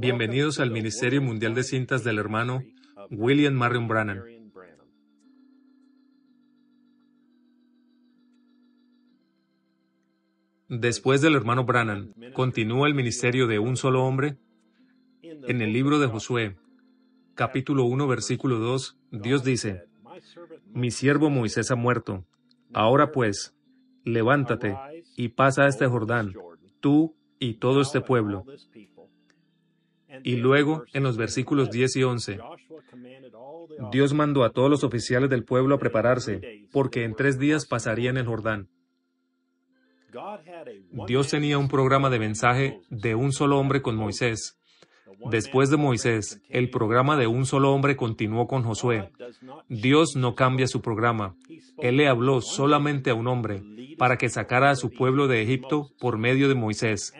Bienvenidos al Ministerio Mundial de Cintas del hermano William Marion Brannan. Después del hermano Brannan, continúa el ministerio de un solo hombre. En el libro de Josué, capítulo 1, versículo 2, Dios dice, Mi siervo Moisés ha muerto. Ahora pues, levántate y pasa a este Jordán, tú y todo este pueblo, y luego, en los versículos 10 y 11, Dios mandó a todos los oficiales del pueblo a prepararse, porque en tres días pasarían el Jordán. Dios tenía un programa de mensaje de un solo hombre con Moisés. Después de Moisés, el programa de un solo hombre continuó con Josué. Dios no cambia su programa. Él le habló solamente a un hombre para que sacara a su pueblo de Egipto por medio de Moisés.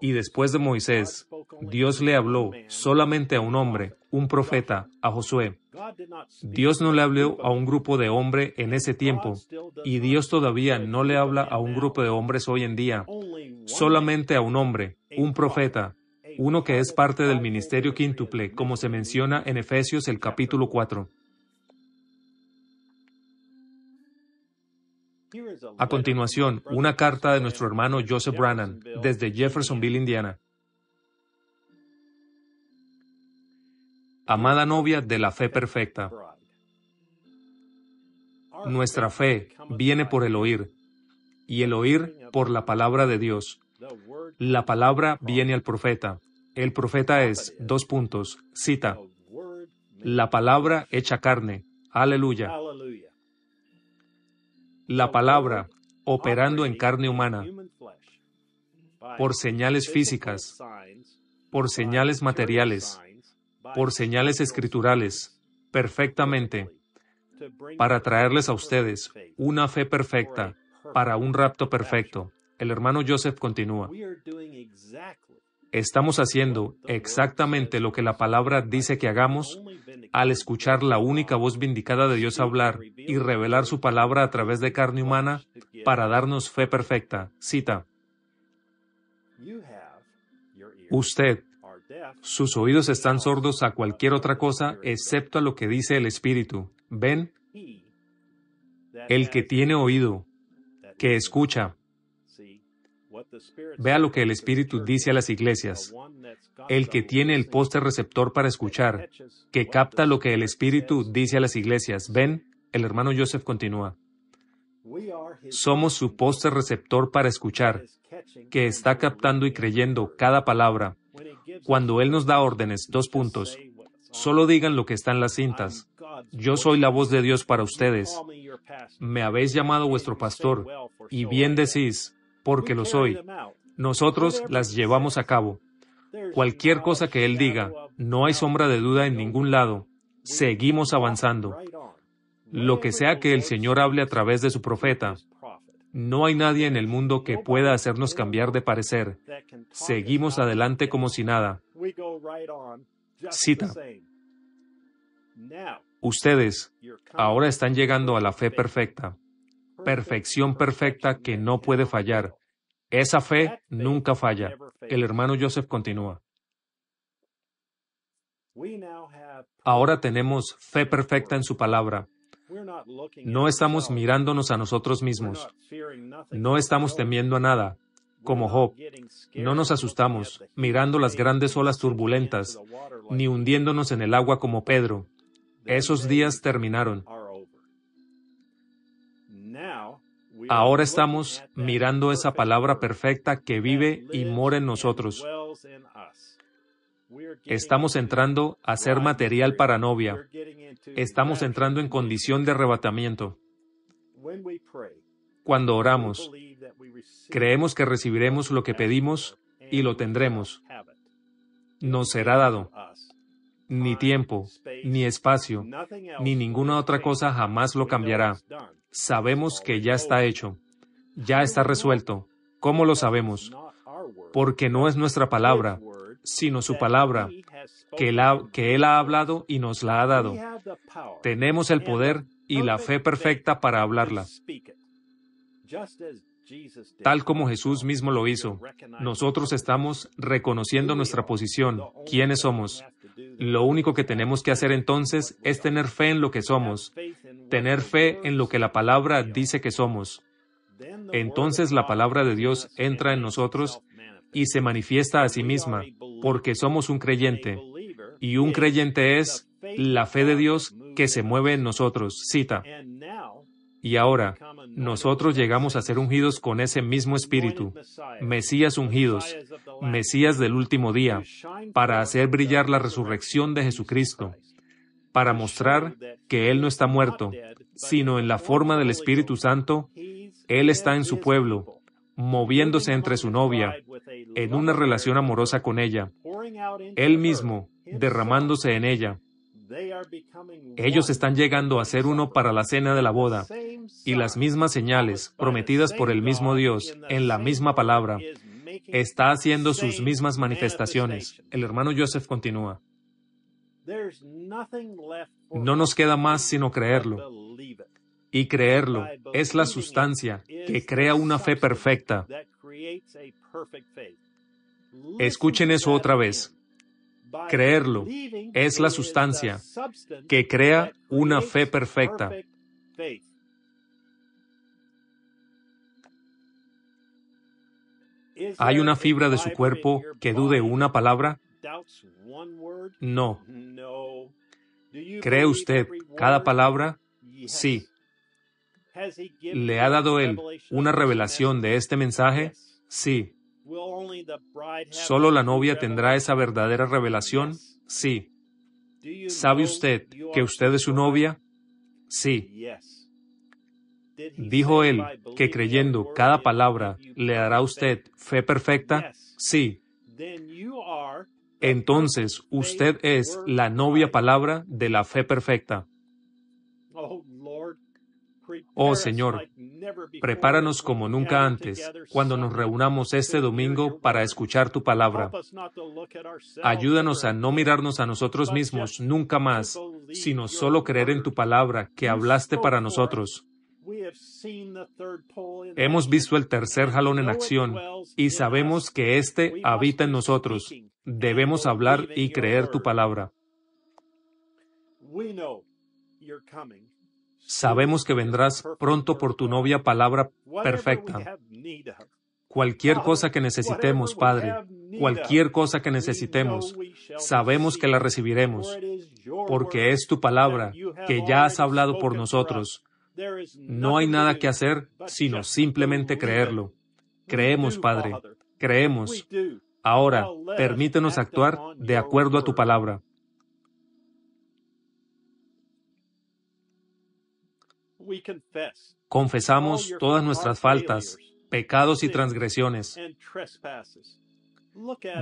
Y después de Moisés, Dios le habló solamente a un hombre, un profeta, a Josué. Dios no le habló a un grupo de hombres en ese tiempo, y Dios todavía no le habla a un grupo de hombres hoy en día, solamente a un hombre, un profeta, uno que es parte del ministerio quíntuple, como se menciona en Efesios el capítulo 4. A continuación, una carta de nuestro hermano Joseph Brannan, desde Jeffersonville, Indiana. amada novia de la fe perfecta. Nuestra fe viene por el oír, y el oír por la palabra de Dios. La palabra viene al profeta. El profeta es, dos puntos, cita, la palabra hecha carne. Aleluya. La palabra operando en carne humana, por señales físicas, por señales materiales, por señales escriturales perfectamente para traerles a ustedes una fe perfecta para un rapto perfecto. El hermano Joseph continúa. Estamos haciendo exactamente lo que la palabra dice que hagamos al escuchar la única voz vindicada de Dios hablar y revelar su palabra a través de carne humana para darnos fe perfecta. Cita. Usted sus oídos están sordos a cualquier otra cosa excepto a lo que dice el Espíritu. Ven, el que tiene oído, que escucha. Vea lo que el Espíritu dice a las iglesias. El que tiene el poste receptor para escuchar, que capta lo que el Espíritu dice a las iglesias. Ven, el hermano Joseph continúa. Somos su poste receptor para escuchar, que está captando y creyendo cada palabra, cuando Él nos da órdenes, dos puntos. Solo digan lo que está en las cintas. Yo soy la voz de Dios para ustedes. Me habéis llamado vuestro pastor, y bien decís, porque lo soy. Nosotros las llevamos a cabo. Cualquier cosa que Él diga, no hay sombra de duda en ningún lado. Seguimos avanzando. Lo que sea que el Señor hable a través de su profeta, no hay nadie en el mundo que pueda hacernos cambiar de parecer. Seguimos adelante como si nada. Cita. Ustedes ahora están llegando a la fe perfecta, perfección perfecta que no puede fallar. Esa fe nunca falla. El hermano Joseph continúa. Ahora tenemos fe perfecta en su palabra, no estamos mirándonos a nosotros mismos. No estamos temiendo a nada. Como Job, no nos asustamos mirando las grandes olas turbulentas, ni hundiéndonos en el agua como Pedro. Esos días terminaron. Ahora estamos mirando esa palabra perfecta que vive y mora en nosotros, Estamos entrando a ser material para novia. Estamos entrando en condición de arrebatamiento. Cuando oramos, creemos que recibiremos lo que pedimos y lo tendremos. Nos será dado. Ni tiempo, ni espacio, ni ninguna otra cosa jamás lo cambiará. Sabemos que ya está hecho. Ya está resuelto. ¿Cómo lo sabemos? Porque no es nuestra palabra, sino su palabra, que él, ha, hablado y nos la ha dado. Tenemos el poder y la fe perfecta para hablarla. Tal como Jesús mismo lo hizo, nosotros estamos reconociendo nuestra posición, quiénes somos. Lo único que tenemos que hacer entonces es tener fe en lo que somos, tener fe en lo que la palabra dice que somos. Entonces la palabra de Dios entra en nosotros y se manifiesta a sí misma, porque somos un creyente. Y un creyente es la fe de Dios que se mueve en nosotros. Cita. Y ahora, nosotros llegamos a ser ungidos con ese mismo espíritu, Mesías ungidos, Mesías del último día, para hacer brillar la resurrección de Jesucristo, para mostrar que Él no está muerto, sino en la forma del Espíritu Santo, Él está en su pueblo, moviéndose entre su novia, en una relación amorosa con ella, él mismo derramándose en ella. Ellos están llegando a ser uno para la cena de la boda, y las mismas señales prometidas por el mismo Dios en la misma palabra está haciendo sus mismas manifestaciones. El hermano Joseph continúa. No nos queda más sino creerlo y creerlo. Es la sustancia que crea una fe perfecta. Escuchen eso otra vez. Creerlo es la sustancia que crea una fe perfecta. ¿Hay una fibra de su cuerpo que dude una palabra? No. ¿Cree usted cada palabra? Sí. ¿Le ha dado Él una revelación de este mensaje? Sí. ¿Solo la novia tendrá esa verdadera revelación? Sí. ¿Sabe usted que usted es su novia? Sí. ¿Dijo él que creyendo cada palabra le dará usted fe perfecta? Sí. Entonces usted es la novia palabra de la fe perfecta. Oh, Oh Señor, prepáranos como nunca antes cuando nos reunamos este domingo para escuchar tu palabra. Ayúdanos a no mirarnos a nosotros mismos nunca más, sino solo creer en tu palabra que hablaste para nosotros. Hemos visto el tercer jalón en acción y sabemos que éste habita en nosotros. Debemos hablar y creer tu palabra. Sabemos que vendrás pronto por tu novia palabra perfecta. Cualquier cosa que necesitemos, Padre, cualquier cosa que necesitemos, sabemos que la recibiremos, porque es tu palabra que ya has hablado por nosotros. No hay nada que hacer sino simplemente creerlo. Creemos, Padre, creemos. Ahora, permítenos actuar de acuerdo a tu palabra. Confesamos todas nuestras faltas, pecados y transgresiones.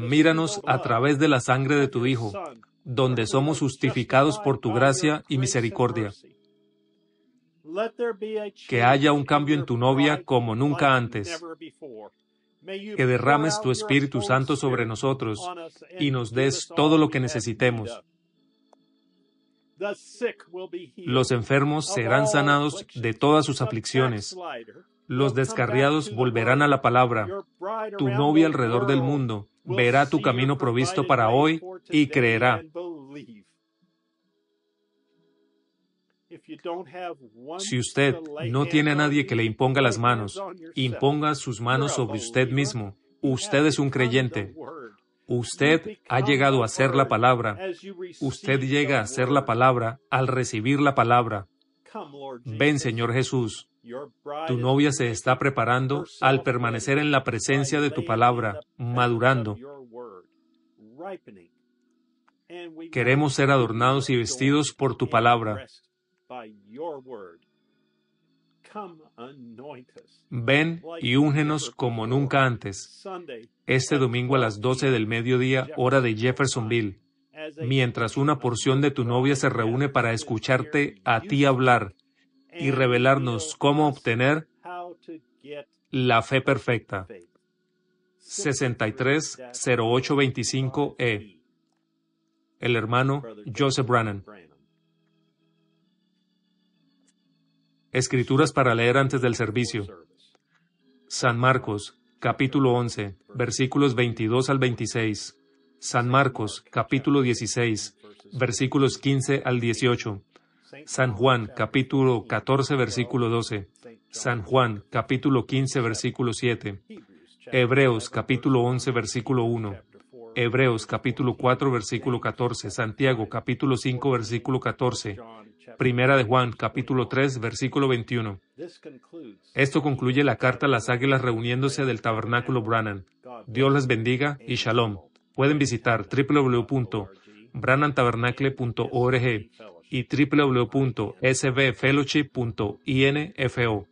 Míranos a través de la sangre de tu Hijo, donde somos justificados por tu gracia y misericordia. Que haya un cambio en tu novia como nunca antes. Que derrames tu Espíritu Santo sobre nosotros y nos des todo lo que necesitemos. Los enfermos serán sanados de todas sus aflicciones. Los descarriados volverán a la palabra. Tu novia alrededor del mundo verá tu camino provisto para hoy y creerá. Si usted no tiene a nadie que le imponga las manos, imponga sus manos sobre usted mismo. Usted es un creyente. Usted ha llegado a ser la palabra. Usted llega a ser la palabra al recibir la palabra. Ven, Señor Jesús. Tu novia se está preparando al permanecer en la presencia de tu palabra, madurando. Queremos ser adornados y vestidos por tu palabra. Ven y úngenos como nunca antes, este domingo a las 12 del mediodía, hora de Jeffersonville, mientras una porción de tu novia se reúne para escucharte a ti hablar y revelarnos cómo obtener la fe perfecta. 630825E. E. El hermano Joseph Brannan. Escrituras para leer antes del servicio. San Marcos, capítulo 11, versículos 22 al 26. San Marcos, capítulo 16, versículos 15 al 18. San Juan, capítulo 14, versículo 12. San Juan, capítulo 15, versículo 7. Hebreos, capítulo 11, versículo 1. Hebreos, capítulo 4, versículo 14. Santiago, capítulo 5, versículo 14. Primera de Juan, capítulo 3, versículo 21. Esto concluye la carta a las águilas reuniéndose del tabernáculo Brannan. Dios les bendiga y shalom. Pueden visitar www.branantabernacle.org y www.sbfellowship.info.